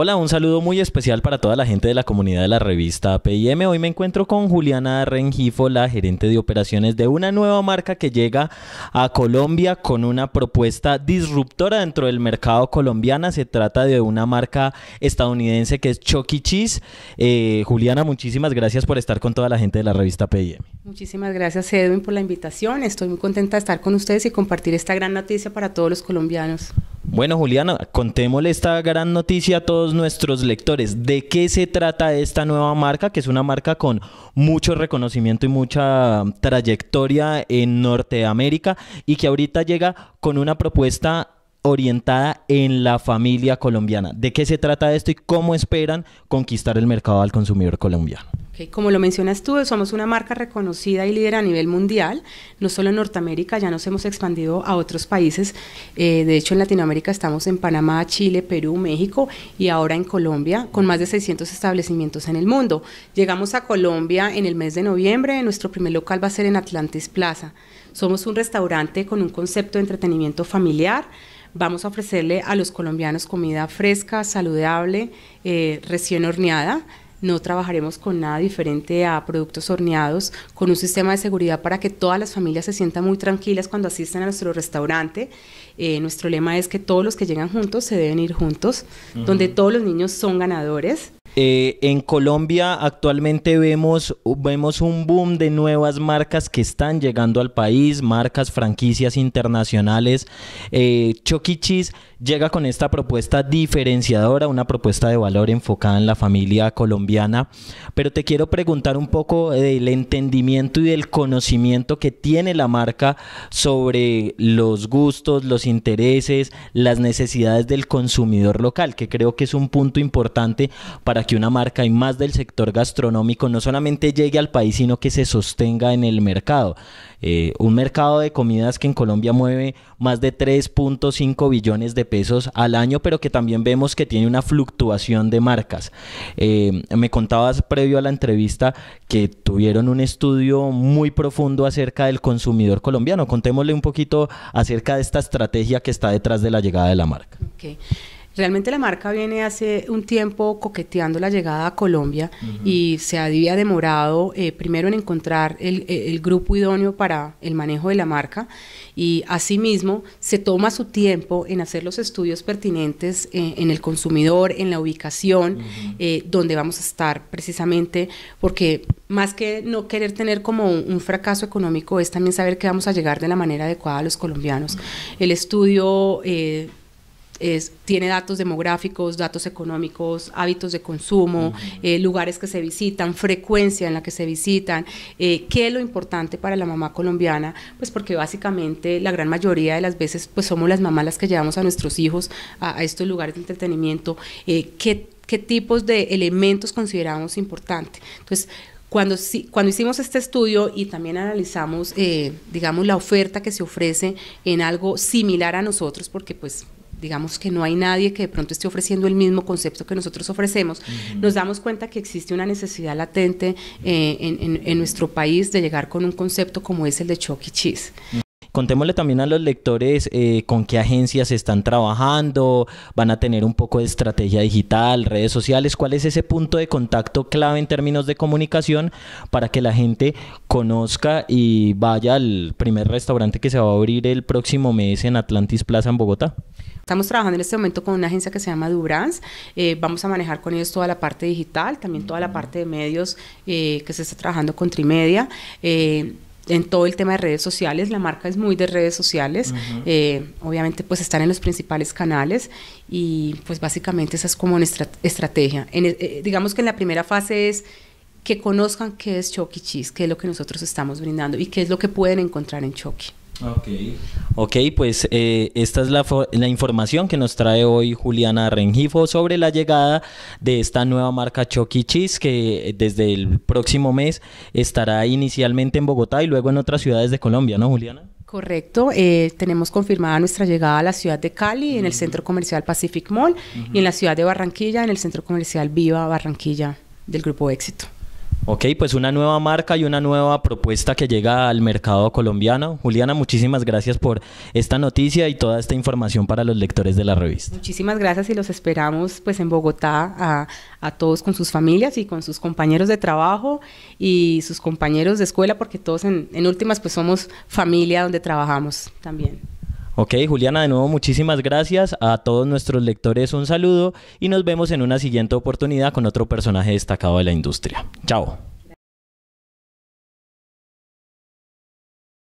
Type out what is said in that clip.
Hola, un saludo muy especial para toda la gente de la comunidad de la revista PIM. Hoy me encuentro con Juliana Rengifo, la gerente de operaciones de una nueva marca que llega a Colombia con una propuesta disruptora dentro del mercado colombiana. Se trata de una marca estadounidense que es Chucky e. Cheese. Eh, Juliana, muchísimas gracias por estar con toda la gente de la revista PIM. Muchísimas gracias Edwin por la invitación. Estoy muy contenta de estar con ustedes y compartir esta gran noticia para todos los colombianos. Bueno, Juliana, contémosle esta gran noticia a todos nuestros lectores. ¿De qué se trata esta nueva marca? Que es una marca con mucho reconocimiento y mucha trayectoria en Norteamérica y que ahorita llega con una propuesta orientada en la familia colombiana. ¿De qué se trata esto y cómo esperan conquistar el mercado al consumidor colombiano? Como lo mencionas tú, somos una marca reconocida y líder a nivel mundial, no solo en Norteamérica, ya nos hemos expandido a otros países. Eh, de hecho, en Latinoamérica estamos en Panamá, Chile, Perú, México y ahora en Colombia, con más de 600 establecimientos en el mundo. Llegamos a Colombia en el mes de noviembre, nuestro primer local va a ser en Atlantis Plaza. Somos un restaurante con un concepto de entretenimiento familiar vamos a ofrecerle a los colombianos comida fresca, saludable, eh, recién horneada, no trabajaremos con nada diferente a productos horneados, con un sistema de seguridad para que todas las familias se sientan muy tranquilas cuando asisten a nuestro restaurante. Eh, nuestro lema es que todos los que llegan juntos se deben ir juntos, donde todos los niños son ganadores. Eh, en Colombia actualmente vemos, vemos un boom de nuevas marcas que están llegando al país, marcas, franquicias internacionales. Eh, llega con esta propuesta diferenciadora, una propuesta de valor enfocada en la familia colombiana, pero te quiero preguntar un poco del entendimiento y del conocimiento que tiene la marca sobre los gustos, los intereses, las necesidades del consumidor local, que creo que es un punto importante para que una marca y más del sector gastronómico no solamente llegue al país, sino que se sostenga en el mercado. Eh, un mercado de comidas que en Colombia mueve más de 3.5 billones de pesos al año, pero que también vemos que tiene una fluctuación de marcas. Eh, me contabas previo a la entrevista que tuvieron un estudio muy profundo acerca del consumidor colombiano. Contémosle un poquito acerca de esta estrategia que está detrás de la llegada de la marca. Realmente la marca viene hace un tiempo coqueteando la llegada a Colombia y se había demorado eh, primero en encontrar eh, el, grupo idóneo para el manejo de la marca y asimismo se toma su tiempo en hacer los estudios pertinentes eh, en el consumidor, en la ubicación, donde vamos a estar precisamente, porque más que no querer tener como un, fracaso económico es también saber que vamos a llegar de la manera adecuada a los colombianos. El estudio tiene datos demográficos, datos económicos, hábitos de consumo, eh, lugares que se visitan, frecuencia en la que se visitan, eh, qué es lo importante para la mamá colombiana, pues porque básicamente la gran mayoría de las veces pues somos las mamás las que llevamos a nuestros hijos a, estos lugares de entretenimiento, eh, qué, tipos de elementos consideramos importantes. Entonces, cuando, cuando, hicimos este estudio y también analizamos, digamos, la oferta que se ofrece en algo similar a nosotros, porque pues digamos que no hay nadie que de pronto esté ofreciendo el mismo concepto que nosotros ofrecemos, nos damos cuenta que existe una necesidad latente eh, en, nuestro país de llegar con un concepto como es el de Chucky Cheese. Contémosle también a los lectores eh, con qué agencias están trabajando, van a tener un poco de estrategia digital, redes sociales, cuál es ese punto de contacto clave en términos de comunicación para que la gente conozca y vaya al primer restaurante que se va a abrir el próximo mes en Atlantis Plaza en Bogotá. Estamos trabajando en este momento con una agencia que se llama Dubrans. Eh, vamos a manejar con ellos toda la parte digital, también toda la parte de medios eh, que se está trabajando con Trimedia. Eh, en todo el tema de redes sociales, la marca es muy de redes sociales, obviamente pues están en los principales canales y pues básicamente esa es como nuestra estrategia. E, digamos que en la primera fase es que conozcan qué es Choki e. Cheese, qué es lo que nosotros estamos brindando y qué es lo que pueden encontrar en Choki. E. Ok. Okay, pues eh, esta es la, información que nos trae hoy Juliana Rengifo sobre la llegada de esta nueva marca Chucky e. que desde el próximo mes estará inicialmente en Bogotá y luego en otras ciudades de Colombia, ¿no, Juliana? Correcto, eh, tenemos confirmada nuestra llegada a la ciudad de Cali, en el centro comercial Pacific Mall, y en la ciudad de Barranquilla, en el centro comercial Viva Barranquilla del Grupo Éxito. Ok, pues una nueva marca y una nueva propuesta que llega al mercado colombiano. Juliana, muchísimas gracias por esta noticia y toda esta información para los lectores de la revista. Muchísimas gracias y los esperamos pues en Bogotá a, todos con sus familias y con sus compañeros de trabajo y sus compañeros de escuela porque todos en, en últimas pues somos familia donde trabajamos también. Ok, Juliana, de nuevo muchísimas gracias. A todos nuestros lectores un saludo y nos vemos en una siguiente oportunidad con otro personaje destacado de la industria. Chao.